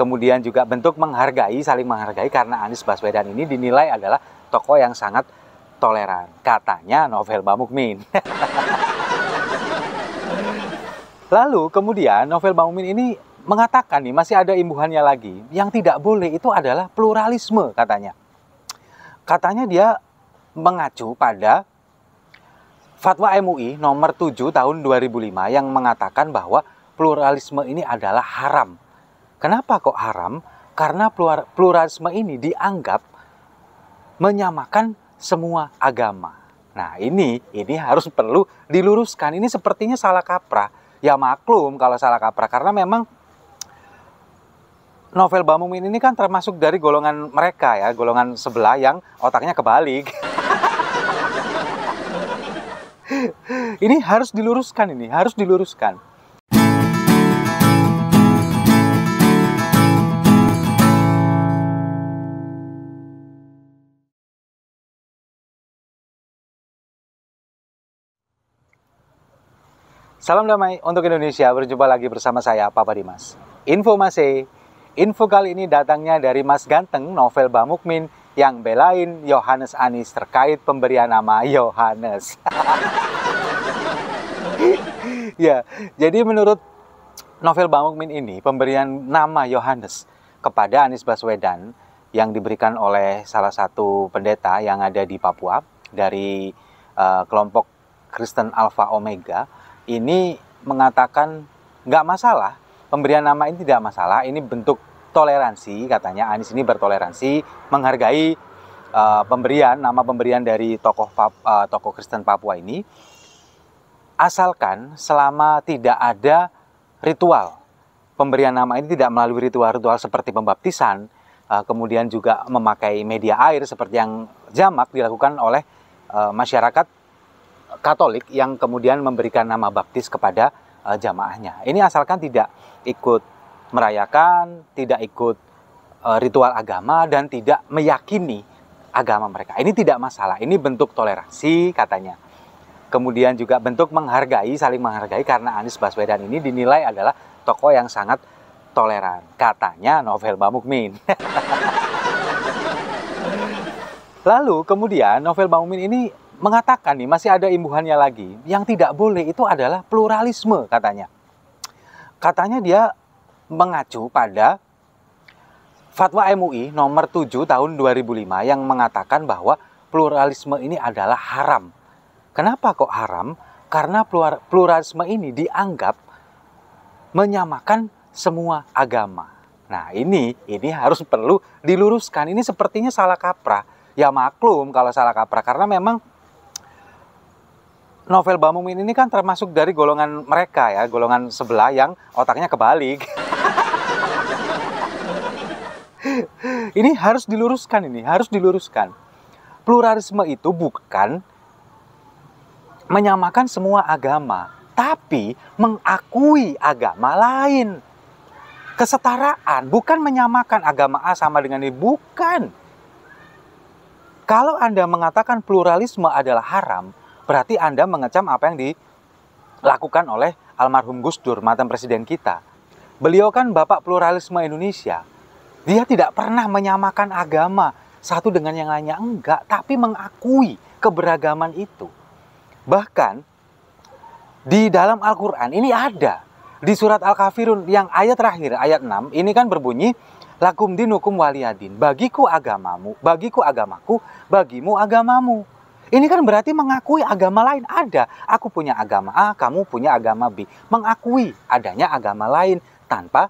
kemudian juga bentuk menghargai, saling menghargai karena Anies Baswedan ini dinilai adalah tokoh yang sangat toleran. Katanya Novel Bamukmin. Lalu kemudian Novel Bamukmin ini mengatakan nih masih ada imbuhannya lagi, yang tidak boleh itu adalah pluralisme katanya. Katanya dia mengacu pada Fatwa MUI nomor 7 tahun 2005 yang mengatakan bahwa pluralisme ini adalah haram Kenapa kok haram? Karena pluralisme ini dianggap menyamakan semua agama. Nah, ini ini harus perlu diluruskan. Ini sepertinya salah kaprah. Ya maklum kalau salah kaprah karena memang novel Bamumin ini kan termasuk dari golongan mereka ya, golongan sebelah yang otaknya kebalik. ini harus diluruskan ini, harus diluruskan. Salam damai untuk Indonesia. Berjumpa lagi bersama saya Papa Dimas. Info Mase. Info kali ini datangnya dari Mas Ganteng Novel Bamukmin yang belain Yohanes Anis terkait pemberian nama Yohanes. ya, jadi menurut Novel Bamukmin ini pemberian nama Yohanes kepada Anis Baswedan yang diberikan oleh salah satu pendeta yang ada di Papua dari uh, kelompok Kristen Alpha Omega ini mengatakan nggak masalah, pemberian nama ini tidak masalah, ini bentuk toleransi katanya Anies ini bertoleransi menghargai uh, pemberian nama pemberian dari tokoh uh, tokoh Kristen Papua ini asalkan selama tidak ada ritual pemberian nama ini tidak melalui ritual-ritual seperti pembaptisan uh, kemudian juga memakai media air seperti yang jamak dilakukan oleh uh, masyarakat Katolik yang kemudian memberikan nama baptis kepada uh, jamaahnya. Ini asalkan tidak ikut merayakan, tidak ikut uh, ritual agama dan tidak meyakini agama mereka. Ini tidak masalah. Ini bentuk toleransi katanya. Kemudian juga bentuk menghargai, saling menghargai karena Anies Baswedan ini dinilai adalah tokoh yang sangat toleran. Katanya Novel Bamukmin. Lalu kemudian Novel Bamukmin ini mengatakan nih masih ada imbuhannya lagi yang tidak boleh itu adalah pluralisme katanya. Katanya dia mengacu pada fatwa MUI nomor 7 tahun 2005 yang mengatakan bahwa pluralisme ini adalah haram. Kenapa kok haram? Karena pluralisme ini dianggap menyamakan semua agama. Nah, ini ini harus perlu diluruskan. Ini sepertinya salah kaprah. Ya maklum kalau salah kaprah karena memang novel Bamumin ini kan termasuk dari golongan mereka ya, golongan sebelah yang otaknya kebalik. ini harus diluruskan ini, harus diluruskan. Pluralisme itu bukan menyamakan semua agama, tapi mengakui agama lain. Kesetaraan bukan menyamakan agama A sama dengan ini, bukan. Kalau Anda mengatakan pluralisme adalah haram, berarti Anda mengecam apa yang dilakukan oleh almarhum Gus Dur, mantan presiden kita. Beliau kan bapak pluralisme Indonesia. Dia tidak pernah menyamakan agama satu dengan yang lainnya, enggak, tapi mengakui keberagaman itu. Bahkan di dalam Al-Qur'an ini ada di surat Al-Kafirun yang ayat terakhir ayat 6 ini kan berbunyi lakum dinukum waliyadin bagiku agamamu bagiku agamaku bagimu agamamu ini kan berarti mengakui agama lain ada. Aku punya agama A, kamu punya agama B. Mengakui adanya agama lain tanpa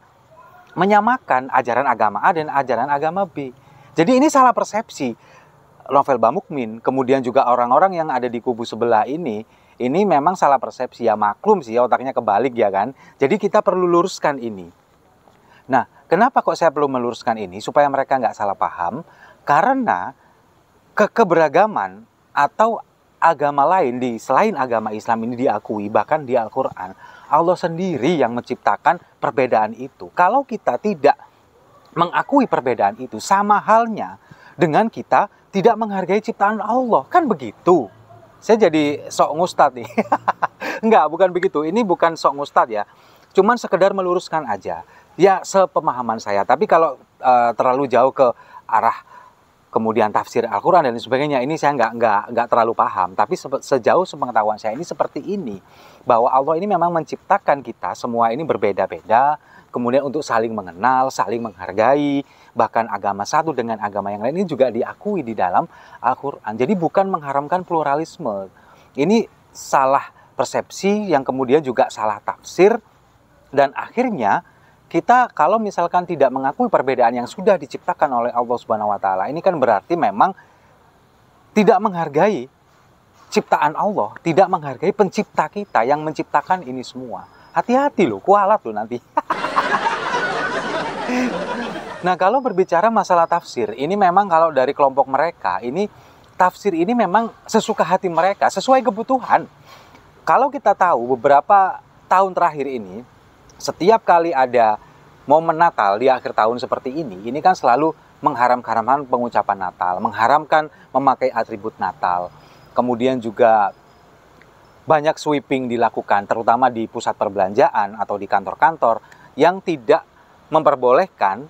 menyamakan ajaran agama A dan ajaran agama B. Jadi ini salah persepsi. Novel Bamukmin, kemudian juga orang-orang yang ada di kubu sebelah ini, ini memang salah persepsi ya maklum sih otaknya kebalik ya kan. Jadi kita perlu luruskan ini. Nah, kenapa kok saya perlu meluruskan ini supaya mereka nggak salah paham? Karena keberagaman atau agama lain di selain agama Islam ini diakui bahkan di Al-Qur'an Allah sendiri yang menciptakan perbedaan itu. Kalau kita tidak mengakui perbedaan itu sama halnya dengan kita tidak menghargai ciptaan Allah. Kan begitu. Saya jadi sok ngustad nih. Enggak, bukan begitu. Ini bukan sok ngustad ya. Cuman sekedar meluruskan aja. Ya sepemahaman saya. Tapi kalau uh, terlalu jauh ke arah kemudian tafsir Al-Quran dan sebagainya ini saya nggak nggak nggak terlalu paham tapi sejauh sepengetahuan saya ini seperti ini bahwa Allah ini memang menciptakan kita semua ini berbeda-beda kemudian untuk saling mengenal saling menghargai bahkan agama satu dengan agama yang lain ini juga diakui di dalam Al-Quran jadi bukan mengharamkan pluralisme ini salah persepsi yang kemudian juga salah tafsir dan akhirnya kita kalau misalkan tidak mengakui perbedaan yang sudah diciptakan oleh Allah Subhanahu wa taala, ini kan berarti memang tidak menghargai ciptaan Allah, tidak menghargai pencipta kita yang menciptakan ini semua. Hati-hati loh, kualat loh nanti. nah, kalau berbicara masalah tafsir, ini memang kalau dari kelompok mereka, ini tafsir ini memang sesuka hati mereka, sesuai kebutuhan. Kalau kita tahu beberapa tahun terakhir ini, setiap kali ada momen Natal di akhir tahun seperti ini, ini kan selalu mengharam-haramkan pengucapan Natal, mengharamkan memakai atribut Natal. Kemudian juga banyak sweeping dilakukan, terutama di pusat perbelanjaan atau di kantor-kantor yang tidak memperbolehkan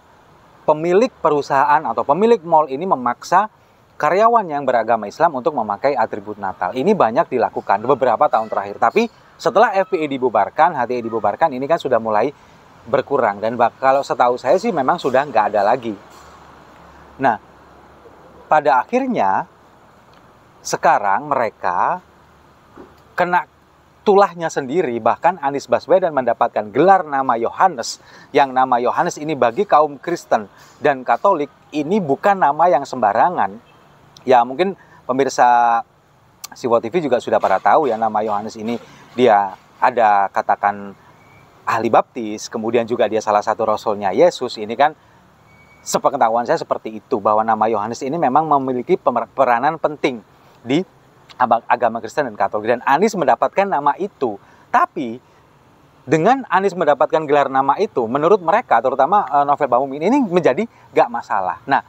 pemilik perusahaan atau pemilik mall ini memaksa karyawan yang beragama Islam untuk memakai atribut Natal. Ini banyak dilakukan beberapa tahun terakhir, tapi setelah FPI dibubarkan, HTI dibubarkan, ini kan sudah mulai berkurang. Dan kalau setahu saya sih memang sudah nggak ada lagi. Nah, pada akhirnya sekarang mereka kena tulahnya sendiri bahkan Anies Baswedan mendapatkan gelar nama Yohanes yang nama Yohanes ini bagi kaum Kristen dan Katolik ini bukan nama yang sembarangan ya mungkin pemirsa Siwo TV juga sudah pada tahu ya nama Yohanes ini dia ada katakan ahli baptis, kemudian juga dia salah satu rasulnya Yesus. Ini kan sepengetahuan saya seperti itu bahwa nama Yohanes ini memang memiliki peranan penting di agama Kristen dan Katolik dan Anies mendapatkan nama itu. Tapi dengan Anies mendapatkan gelar nama itu, menurut mereka, terutama eh, Novel Bambu ini, ini menjadi gak masalah. Nah,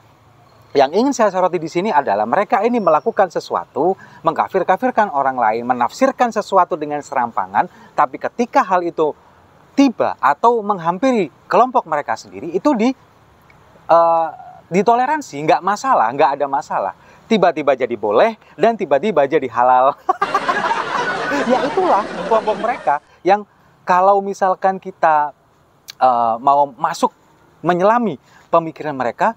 yang ingin saya soroti di sini adalah mereka ini melakukan sesuatu, mengkafir-kafirkan orang lain, menafsirkan sesuatu dengan serampangan, tapi ketika hal itu tiba atau menghampiri kelompok mereka sendiri itu di uh, ditoleransi, nggak masalah, nggak ada masalah. Tiba-tiba jadi boleh dan tiba-tiba jadi halal. ya itulah kelompok mereka yang kalau misalkan kita uh, mau masuk menyelami pemikiran mereka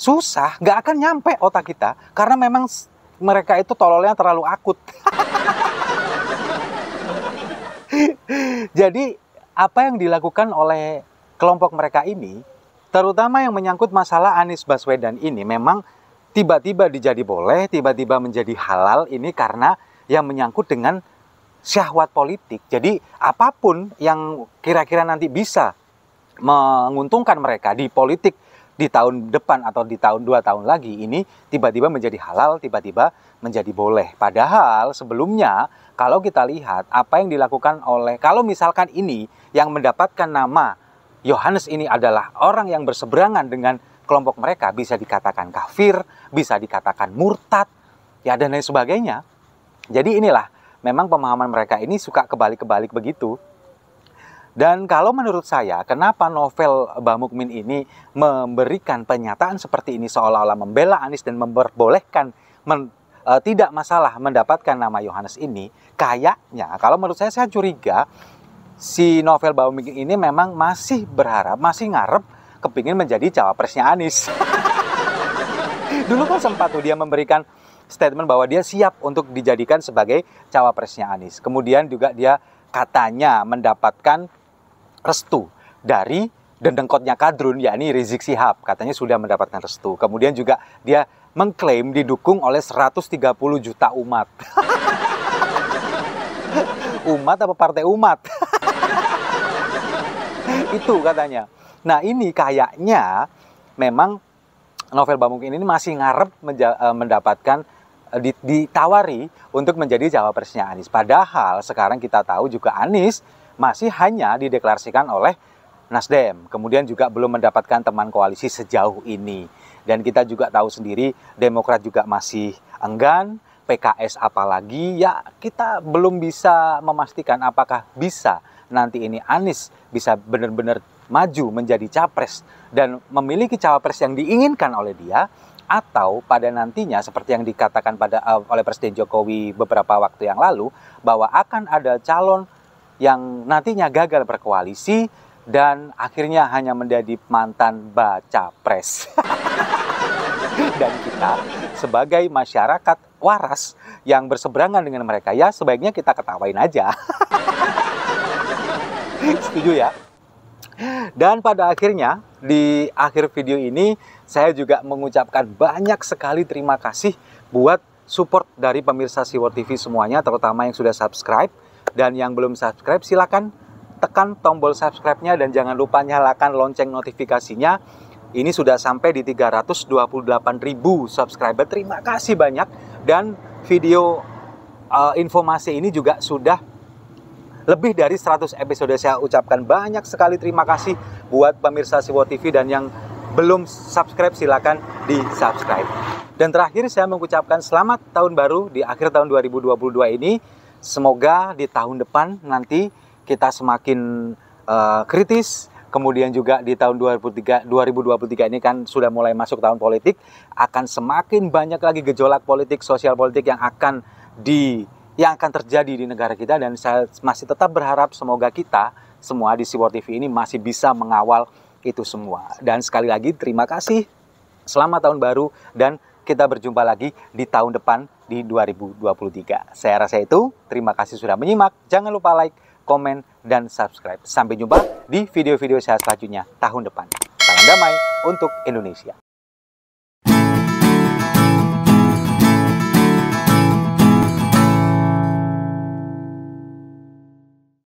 susah, nggak akan nyampe otak kita karena memang mereka itu tololnya terlalu akut. Jadi apa yang dilakukan oleh kelompok mereka ini, terutama yang menyangkut masalah Anies Baswedan ini memang tiba-tiba dijadi boleh, tiba-tiba menjadi halal ini karena yang menyangkut dengan syahwat politik. Jadi apapun yang kira-kira nanti bisa menguntungkan mereka di politik di tahun depan atau di tahun dua tahun lagi ini tiba-tiba menjadi halal, tiba-tiba menjadi boleh. Padahal sebelumnya kalau kita lihat apa yang dilakukan oleh kalau misalkan ini yang mendapatkan nama Yohanes ini adalah orang yang berseberangan dengan kelompok mereka bisa dikatakan kafir, bisa dikatakan murtad, ya dan lain sebagainya. Jadi inilah memang pemahaman mereka ini suka kebalik-kebalik begitu. Dan kalau menurut saya, kenapa novel Bamukmin ini memberikan pernyataan seperti ini seolah-olah membela Anies dan memperbolehkan men, e, tidak masalah mendapatkan nama Yohanes ini, kayaknya kalau menurut saya saya curiga si novel Bamukmin ini memang masih berharap, masih ngarep kepingin menjadi cawapresnya Anies. Dulu kan sempat tuh dia memberikan statement bahwa dia siap untuk dijadikan sebagai cawapresnya Anies. Kemudian juga dia katanya mendapatkan restu dari dendengkotnya Kadrun yakni Rizik Sihab katanya sudah mendapatkan restu. Kemudian juga dia mengklaim didukung oleh 130 juta umat. umat apa partai umat? Itu katanya. Nah, ini kayaknya memang novel Bambung ini masih ngarep e, mendapatkan e, ditawari untuk menjadi cawapresnya Anies. Padahal sekarang kita tahu juga Anies masih hanya dideklarasikan oleh Nasdem, kemudian juga belum mendapatkan teman koalisi sejauh ini. Dan kita juga tahu sendiri Demokrat juga masih enggan, PKS apalagi ya kita belum bisa memastikan apakah bisa nanti ini Anies bisa benar-benar maju menjadi capres dan memiliki cawapres yang diinginkan oleh dia atau pada nantinya seperti yang dikatakan pada eh, oleh Presiden Jokowi beberapa waktu yang lalu bahwa akan ada calon yang nantinya gagal berkoalisi dan akhirnya hanya menjadi mantan baca pres. dan kita sebagai masyarakat waras yang berseberangan dengan mereka ya sebaiknya kita ketawain aja. Setuju ya? Dan pada akhirnya di akhir video ini saya juga mengucapkan banyak sekali terima kasih buat support dari pemirsa Siwar TV semuanya terutama yang sudah subscribe dan yang belum subscribe silakan tekan tombol subscribe-nya dan jangan lupa nyalakan lonceng notifikasinya. Ini sudah sampai di 328.000 subscriber. Terima kasih banyak dan video uh, eh, informasi ini juga sudah lebih dari 100 episode saya ucapkan banyak sekali terima kasih buat pemirsa Siwo TV dan yang belum subscribe silakan di subscribe. Dan terakhir saya mengucapkan selamat tahun baru di akhir tahun 2022 ini Semoga di tahun depan nanti kita semakin uh, kritis, kemudian juga di tahun 2023, 2023 ini kan sudah mulai masuk tahun politik, akan semakin banyak lagi gejolak politik, sosial politik yang akan di yang akan terjadi di negara kita dan saya masih tetap berharap semoga kita semua di Siwar TV ini masih bisa mengawal itu semua. Dan sekali lagi terima kasih, selamat tahun baru dan kita berjumpa lagi di tahun depan di 2023. Saya rasa itu, terima kasih sudah menyimak. Jangan lupa like, komen, dan subscribe. Sampai jumpa di video-video saya selanjutnya tahun depan. Salam damai untuk Indonesia.